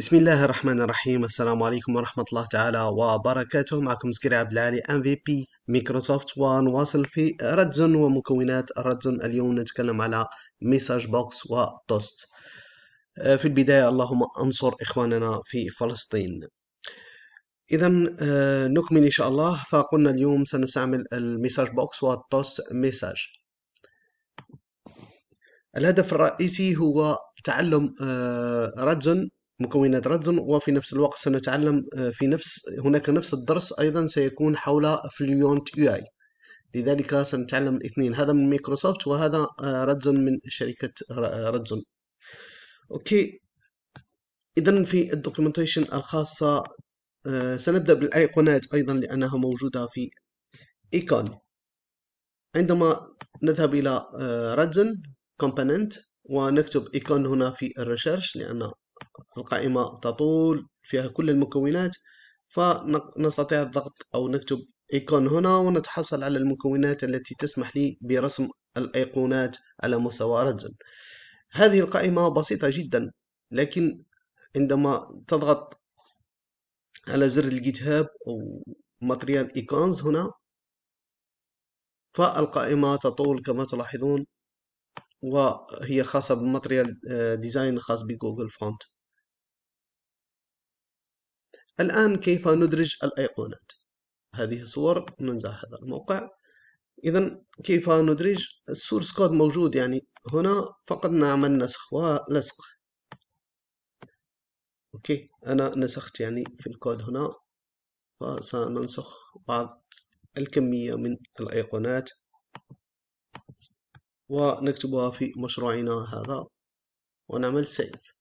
بسم الله الرحمن الرحيم السلام عليكم ورحمة الله تعالى وبركاته معكم زكريا عبد العالي ام في بي مايكروسوفت ونواصل في ردزون ومكونات ردزون اليوم نتكلم على ميساج بوكس وتوست في البداية اللهم انصر اخواننا في فلسطين إذا نكمل إن شاء الله فقلنا اليوم سنستعمل الميساج بوكس والتوست ميساج الهدف الرئيسي هو تعلم ردزون مكونات رادزون وفي نفس الوقت سنتعلم آه، في نفس هناك نفس الدرس أيضا سيكون حول فليونت يو اي لذلك سنتعلم الاثنين هذا من مايكروسوفت وهذا آه، رادزون من شركة آه، رادزون أوكي إذا في الدوكيومنتيشن الخاصة سنبدأ بالأيقونات أيضا لأنها موجودة في إيكون عندما نذهب إلى رادزن كومبوننت ونكتب إيكون هنا في الريسيرش لأن القائمة تطول فيها كل المكونات فنستطيع الضغط أو نكتب ايكون هنا ونتحصل على المكونات التي تسمح لي برسم الايقونات على مستوى رجل هذه القائمة بسيطة جدا لكن عندما تضغط على زر الجيت هاب أو ماتريال ايكونز هنا فالقائمة تطول كما تلاحظون وهي خاصة بالماتريال آه، ديزاين الخاص بجوجل فونت الآن كيف ندرج الأيقونات هذه صور ننزع هذا الموقع إذا كيف ندرج السورس كود موجود يعني هنا فقط نعمل نسخ ولصق أوكي أنا نسخت يعني في الكود هنا وسننسخ بعض الكمية من الأيقونات ونكتبها في مشروعنا هذا ونعمل سيف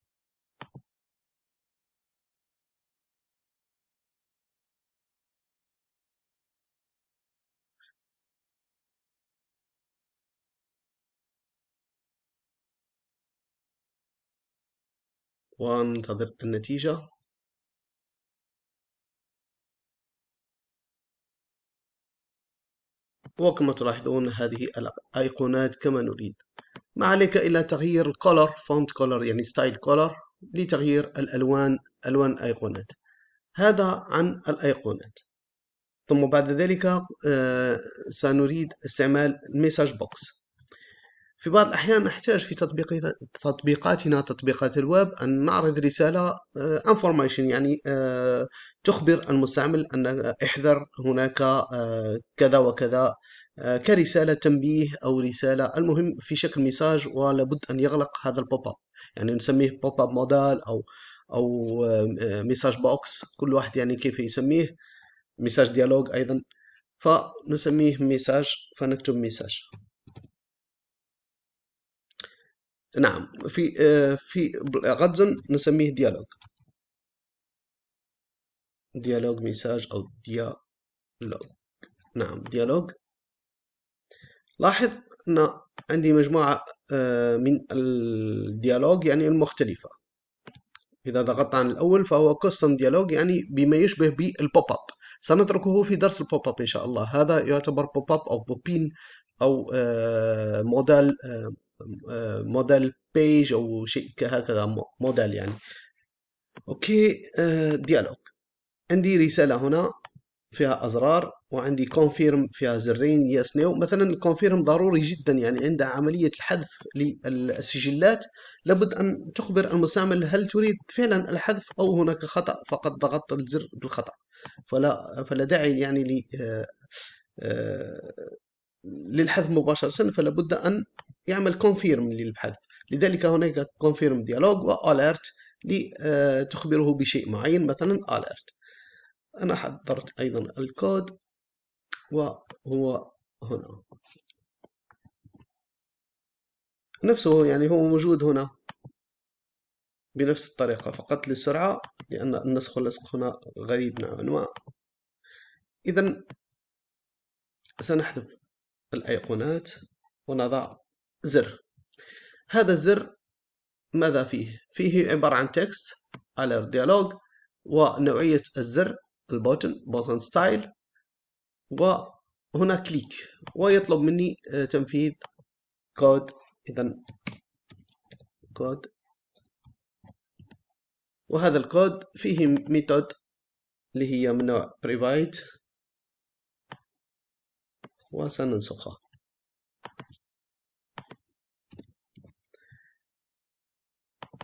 وننتظر النتيجة وكما تلاحظون هذه الأيقونات كما نريد ما عليك إلا تغيير الكولر فونت كولر يعني ستايل كولر لتغيير الألوان ألوان الأيقونات هذا عن الأيقونات ثم بعد ذلك آه، سنريد استعمال message بوكس في بعض الأحيان نحتاج في تطبيقاتنا تطبيقات الويب أن نعرض رسالة انفورميشن آه، يعني آه، تخبر المستعمل أن احذر هناك آه، كذا وكذا كرسالة تنبيه أو رسالة المهم في شكل ميساج ولابد أن يغلق هذا البوب أب يعني نسميه بوب أب مودال أو أو ميساج بوكس كل واحد يعني كيف يسميه ميساج ديالوج أيضا فنسميه ميساج فنكتب ميساج نعم في آه، في غطزن نسميه ديالوج ديالوج ميساج أو ديالوج نعم ديالوج لاحظ أن عندي مجموعة آه، من الديالوج يعني المختلفة إذا ضغطت عن الأول فهو كوستم ديالوج يعني بما يشبه بالبوب أب سنتركه في درس البوب أب إن شاء الله هذا يعتبر بوب أب أو بوبين أو موديل آه، موديل آه، بيج او شيء هكذا موديل يعني اوكي ديالوج آه، عندي رساله هنا فيها ازرار وعندي كونفيرم فيها زرين يس نيو مثلا الكونفيرم ضروري جدا يعني عند عمليه الحذف للسجلات لابد ان تخبر المستعمل هل تريد فعلا الحذف او هناك خطا فقد ضغطت الزر بالخطا فلا فلا داعي يعني ل آه، للحذف مباشره فلا بد ان يعمل كونفيرم للبحث لذلك هناك كونفيرم ديالوج والارت لتخبره بشيء معين مثلا الارت انا حضرت ايضا الكود وهو هنا نفسه يعني هو موجود هنا بنفس الطريقة فقط للسرعة لأن النسخ واللصق هنا غريب نوعا ما إذا سنحذف الأيقونات ونضع زر هذا الزر ماذا فيه؟ فيه عبارة عن تكست alert dialog ونوعية الزر البوتن بوتن ستايل وهنا كليك ويطلب مني آه، تنفيذ كود إذا كود وهذا الكود فيه ميثود اللي هي من نوع private وسننسخها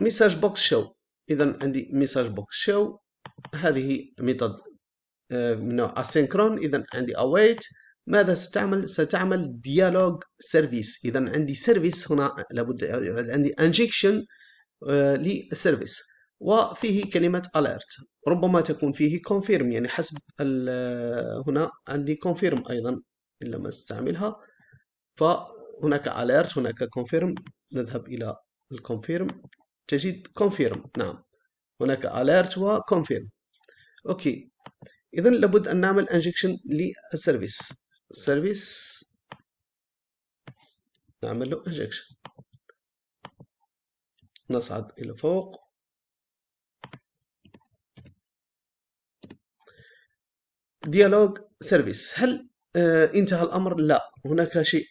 ميساج بوكس شو اذا عندي ميساج بوكس شو هذه ميثود آه، من نوع اسينكرون اذا عندي await ماذا ستعمل ستعمل ديالوج سيرفيس اذا عندي سيرفيس هنا لابد عندي انجكشن آه، للسيرفيس وفيه كلمة alert ربما تكون فيه confirm يعني حسب آه، هنا عندي confirm أيضا إن لم أستعملها فهناك alert هناك confirm نذهب إلى الconfirm تجد confirm نعم هناك alert و confirm اوكي اذا لابد ان نعمل injection للسيرفيس السيرفيس نعمل له injection نصعد الى فوق ديالوج سيرفيس هل آه انتهى الامر لا هناك شيء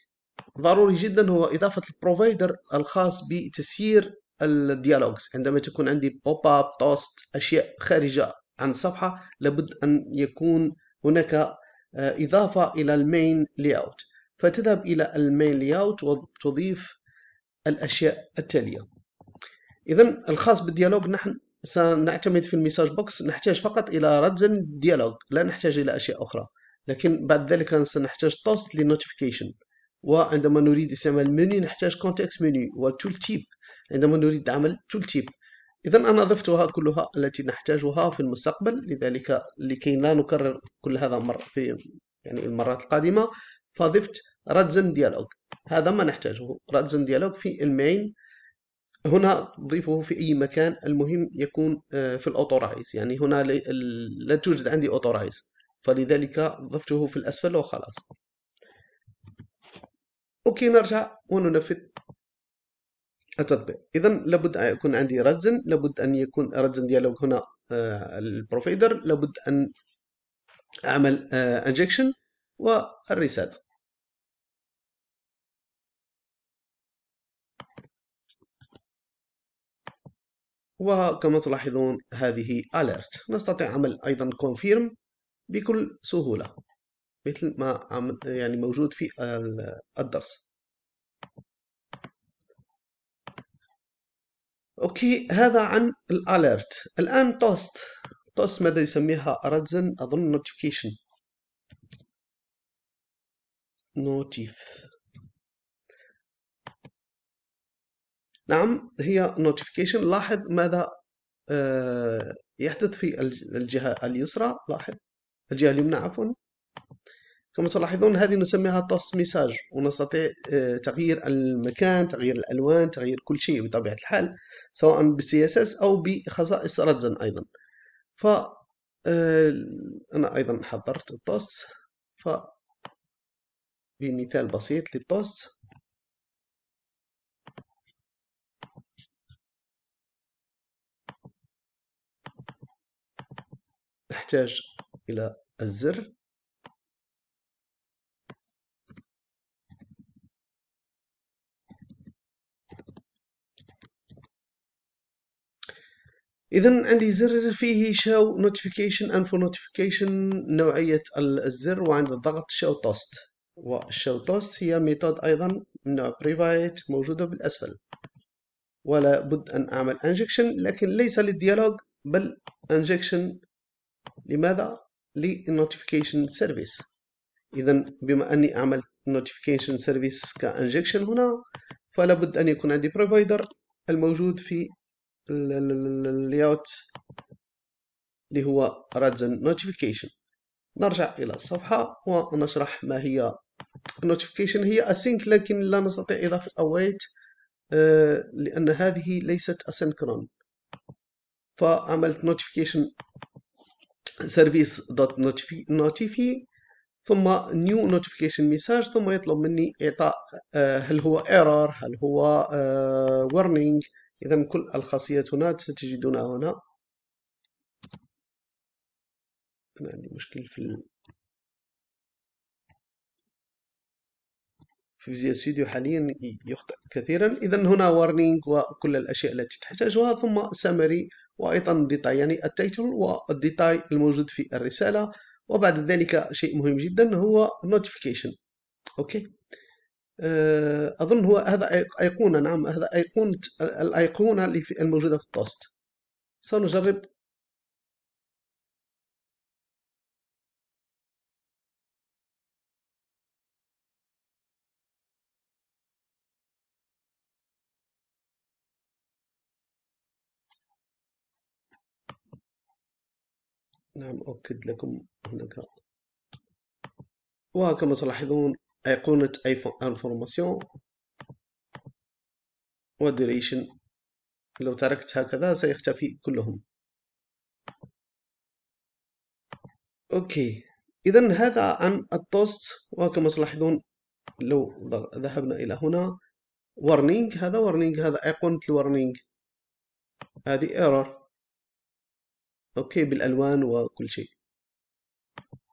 ضروري جدا هو اضافه البروفايدر الخاص بتسيير الديالوجز عندما تكون عندي بوب اب توست اشياء خارجه عن الصفحه لابد ان يكون هناك آه، اضافه الى المين لي اوت فتذهب الى المين لي اوت وتضيف الاشياء التاليه اذا الخاص بالديالوج نحن سنعتمد في الميساج بوكس نحتاج فقط الى رتزن ديالوج لا نحتاج الى اشياء اخرى لكن بعد ذلك سنحتاج توست لنوتيفيكيشن وعندما نريد استعمال منيو نحتاج كونتكست منيو والتول تيب عندما نريد عمل تول تيب إذا أنا ضفتها كلها التي نحتاجها في المستقبل لذلك لكي لا نكرر كل هذا مر في يعني المرات القادمة فضفت رادزن ديالوج هذا ما نحتاجه رادزن ديالوج في المين هنا ضيفه في أي مكان المهم يكون آه، في الأوتورايز يعني هنا لا توجد عندي أوتورايز فلذلك ضفته في الأسفل وخلاص اوكي نرجع وننفذ التطبيق اذا لابد ان يكون عندي رزن لابد ان يكون رزن ديالوج هنا آه، البروفايدر لابد ان اعمل انجكشن آه، والرساله وكما تلاحظون هذه alert نستطيع عمل ايضا confirm بكل سهوله مثل ما عم يعني موجود في الدرس اوكي هذا عن الاليرت الان توست توست ماذا يسميها ارادزن اظن نوتيفيكيشن نوتيف نعم هي نوتيفيكيشن لاحظ ماذا آه، يحدث في الجهة اليسرى لاحظ الجهة اليمنى عفوا كما تلاحظون هذه نسميها طاس ميساج ونستطيع آه، تغيير المكان تغيير الألوان تغيير كل شيء بطبيعة الحال سواء بالسي اس اس أو بخصائص رادزن أيضا ف آه، أنا أيضا حضرت الطاس ف بمثال بسيط للطاس نحتاج إلى الزر اذا عندي زر فيه شو نوتيفيكيشن ان فور نوتيفيكيشن نوعيه الزر وعند الضغط شو توست والشو توست هي ميثود ايضا من نوع برايفت موجوده بالاسفل ولا بد ان اعمل انجكشن لكن ليس للديالوج بل انجكشن لماذا للنوتيفيكيشن سيرفيس اذا بما اني عملت نوتيفيكيشن سيرفيس كانجكشن هنا فلا بد ان يكون عندي بروفايدر الموجود في اللي هو رادزن نوتيفيكيشن نرجع إلى الصفحة ونشرح ما هي نوتيفيكيشن هي async لكن لا نستطيع إضافة await آه، لأن هذه ليست asynchron فعملت notification سيرفيس دوت نوتيفي ثم new notification message ثم يطلب مني إعطاء آه، هل هو error هل هو آه، warning إذا كل الخاصية هنا ستجدونها هنا أنا عندي مشكل في في فيزيا ستوديو حاليا يخطئ كثيرا إذا هنا وارنينج وكل الأشياء التي تحتاجها ثم سمري وأيضا ديتاي يعني التايتل والديتاي الموجود في الرسالة وبعد ذلك شيء مهم جدا هو notification أوكي آه، اظن هو هذا ايقونه نعم هذا ايقونه الايقونه اللي الموجوده في التوست سنجرب نعم أؤكد لكم هناك وكما تلاحظون أيقونة انفورماسيون وديريشن لو تركت هكذا سيختفي كلهم أوكي إذا هذا عن التوست وكما تلاحظون لو ذهبنا إلى هنا warning هذا warning هذا أيقونة الورنينج هذه error أوكي بالألوان وكل شيء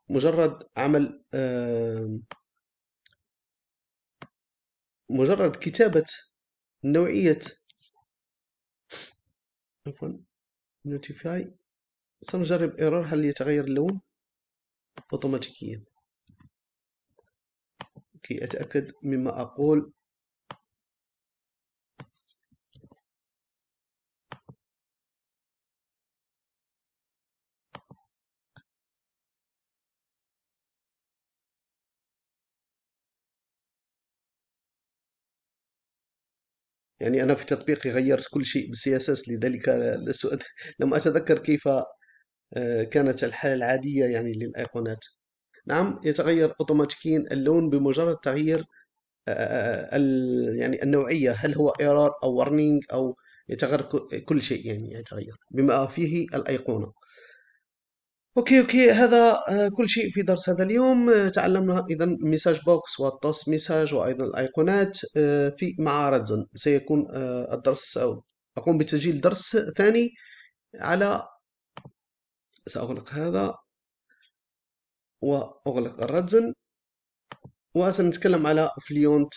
مجرد عمل آه مجرد كتابة نوعية عفوا نوتيفاي سنجرب ايرور هل يتغير اللون اوتوماتيكيا كي اتاكد مما اقول يعني أنا في تطبيقي غيرت كل شيء بالسياسات لذلك لم أتذكر كيف آه، كانت الحالة العادية يعني للأيقونات نعم يتغير اوتوماتيكيا اللون بمجرد تغيير آه، آه، يعني النوعية هل هو ايرور أو warning أو يتغير كل شيء يعني يتغير بما فيه الأيقونة اوكي اوكي هذا آه، كل شيء في درس هذا اليوم آه، تعلمنا اذا ميساج بوكس والتوست ميساج وايضا الايقونات آه، في مع رادزون سيكون الدرس أو اقوم بتسجيل درس ثاني على ساغلق هذا واغلق الرادزن وسنتكلم على فليونت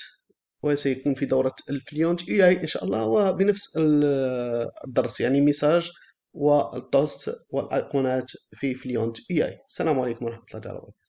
وسيكون في دورة الفليونت اي ان شاء الله وبنفس الدرس يعني ميساج والتوست والايقونات في فليونت اي اي السلام عليكم ورحمه الله وبركاته